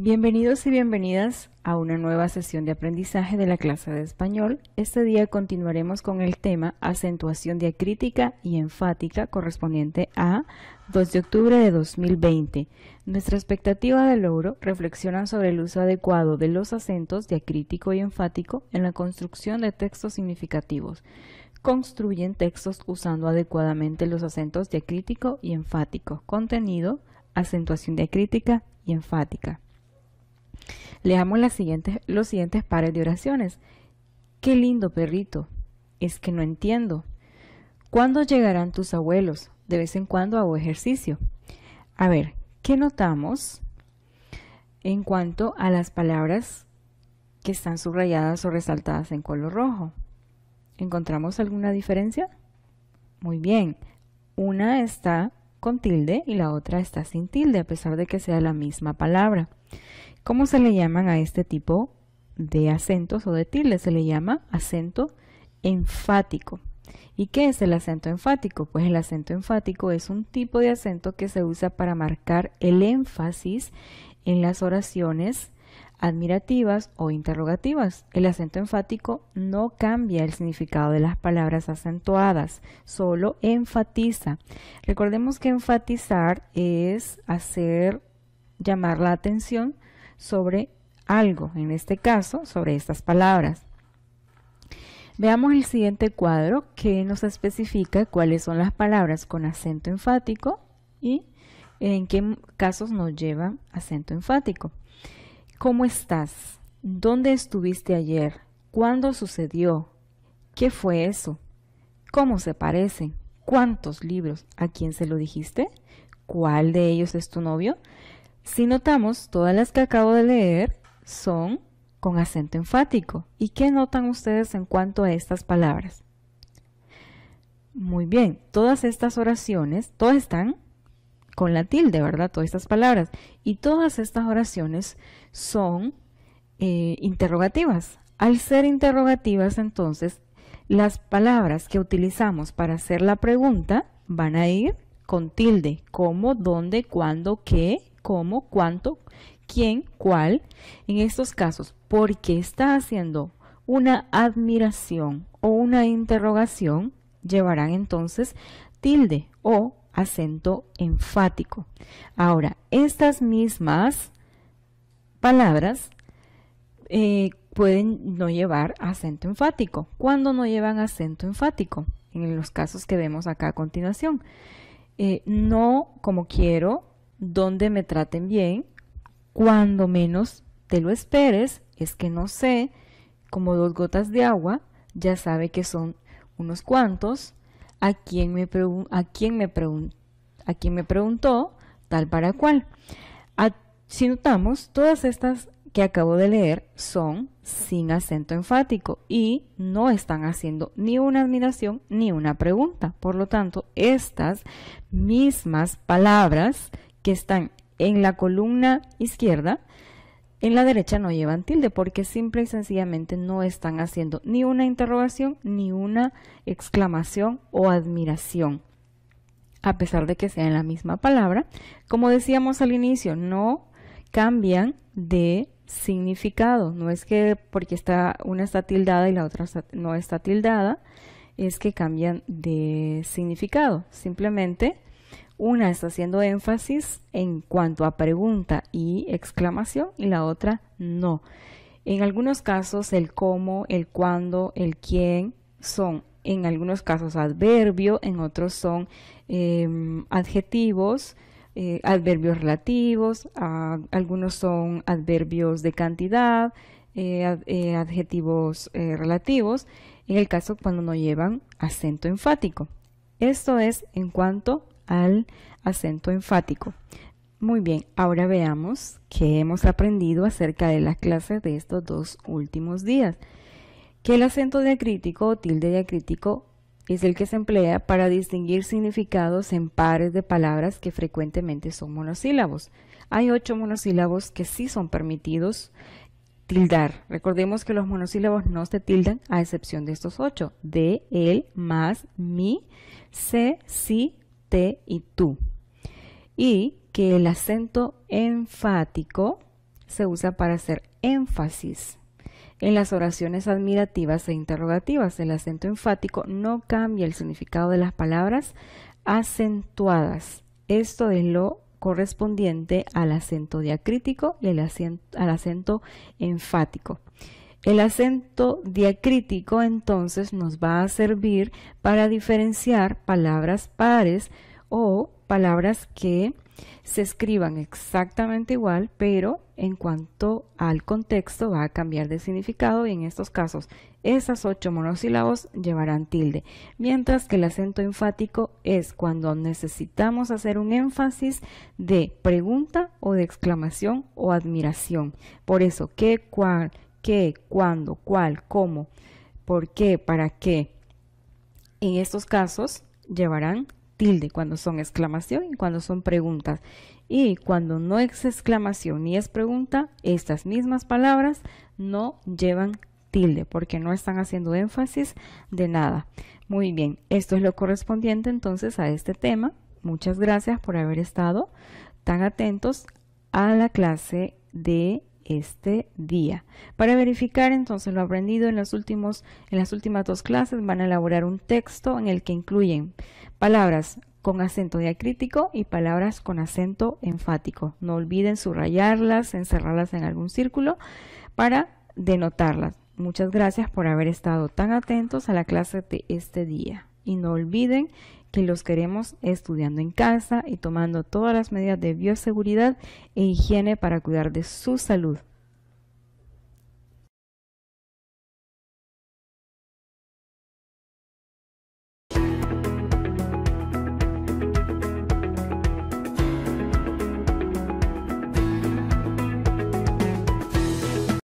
Bienvenidos y bienvenidas a una nueva sesión de aprendizaje de la clase de español. Este día continuaremos con el tema acentuación diacrítica y enfática correspondiente a 2 de octubre de 2020. Nuestra expectativa de logro reflexiona sobre el uso adecuado de los acentos diacrítico y enfático en la construcción de textos significativos. Construyen textos usando adecuadamente los acentos diacrítico y enfático. Contenido, acentuación diacrítica y enfática leamos las siguientes, los siguientes pares de oraciones. Qué lindo perrito. Es que no entiendo. ¿Cuándo llegarán tus abuelos? De vez en cuando hago ejercicio. A ver, ¿qué notamos en cuanto a las palabras que están subrayadas o resaltadas en color rojo? ¿Encontramos alguna diferencia? Muy bien. Una está con tilde y la otra está sin tilde, a pesar de que sea la misma palabra. ¿Cómo se le llaman a este tipo de acentos o de tildes? Se le llama acento enfático. ¿Y qué es el acento enfático? Pues el acento enfático es un tipo de acento que se usa para marcar el énfasis en las oraciones admirativas o interrogativas. El acento enfático no cambia el significado de las palabras acentuadas, solo enfatiza. Recordemos que enfatizar es hacer llamar la atención sobre algo, en este caso, sobre estas palabras. Veamos el siguiente cuadro que nos especifica cuáles son las palabras con acento enfático y en qué casos nos lleva acento enfático. ¿Cómo estás? ¿Dónde estuviste ayer? ¿Cuándo sucedió? ¿Qué fue eso? ¿Cómo se parecen? ¿Cuántos libros? ¿A quién se lo dijiste? ¿Cuál de ellos es tu novio? Si notamos, todas las que acabo de leer son con acento enfático. ¿Y qué notan ustedes en cuanto a estas palabras? Muy bien, todas estas oraciones, todas están con la tilde, ¿verdad? Todas estas palabras. Y todas estas oraciones son eh, interrogativas. Al ser interrogativas, entonces, las palabras que utilizamos para hacer la pregunta van a ir con tilde, cómo, dónde, cuándo, qué, cómo, cuánto, quién, cuál, en estos casos, porque está haciendo una admiración o una interrogación, llevarán entonces tilde o acento enfático. Ahora, estas mismas palabras eh, pueden no llevar acento enfático. ¿Cuándo no llevan acento enfático? En los casos que vemos acá a continuación. Eh, no como quiero, donde me traten bien, cuando menos te lo esperes, es que no sé, como dos gotas de agua, ya sabe que son unos cuantos, a quién me, a me, a quién me preguntó, tal para cual. si notamos, todas estas que acabo de leer son sin acento enfático y no están haciendo ni una admiración ni una pregunta. Por lo tanto, estas mismas palabras están en la columna izquierda, en la derecha no llevan tilde porque simple y sencillamente no están haciendo ni una interrogación ni una exclamación o admiración. A pesar de que sea en la misma palabra, como decíamos al inicio, no cambian de significado. No es que porque está, una está tildada y la otra no está tildada, es que cambian de significado. Simplemente una está haciendo énfasis en cuanto a pregunta y exclamación y la otra no. En algunos casos el cómo, el cuándo, el quién son en algunos casos adverbio, en otros son em, adjetivos, eh, adverbios relativos, algunos son adverbios de cantidad, eh, eh, adjetivos relativos, en el caso cuando no llevan acento enfático. Esto es en cuanto al acento enfático. Muy bien, ahora veamos qué hemos aprendido acerca de las clases de estos dos últimos días. Que el acento diacrítico o tilde diacrítico es el que se emplea para distinguir significados en pares de palabras que frecuentemente son monosílabos. Hay ocho monosílabos que sí son permitidos tildar. Recordemos que los monosílabos no se tildan a excepción de estos ocho. De, el, más, mi, se, si, te y tú. Y que el acento enfático se usa para hacer énfasis. En las oraciones admirativas e interrogativas, el acento enfático no cambia el significado de las palabras acentuadas. Esto es lo correspondiente al acento diacrítico y al acento enfático. El acento diacrítico entonces nos va a servir para diferenciar palabras pares o palabras que se escriban exactamente igual, pero en cuanto al contexto va a cambiar de significado y en estos casos esas ocho monosílabos llevarán tilde, mientras que el acento enfático es cuando necesitamos hacer un énfasis de pregunta o de exclamación o admiración. Por eso, ¿qué, cuál, qué, cuándo, cuál, cómo, por qué, para qué. En estos casos llevarán tilde cuando son exclamación y cuando son preguntas. Y cuando no es exclamación ni es pregunta, estas mismas palabras no llevan tilde porque no están haciendo énfasis de nada. Muy bien, esto es lo correspondiente entonces a este tema. Muchas gracias por haber estado tan atentos a la clase de este día. Para verificar entonces lo aprendido en, las últimos, en las últimas dos clases van a elaborar un texto en el que incluyen palabras con acento diacrítico y palabras con acento enfático. No olviden subrayarlas, encerrarlas en algún círculo para denotarlas. Muchas gracias por haber estado tan atentos a la clase de este día y no olviden que los queremos estudiando en casa y tomando todas las medidas de bioseguridad e higiene para cuidar de su salud.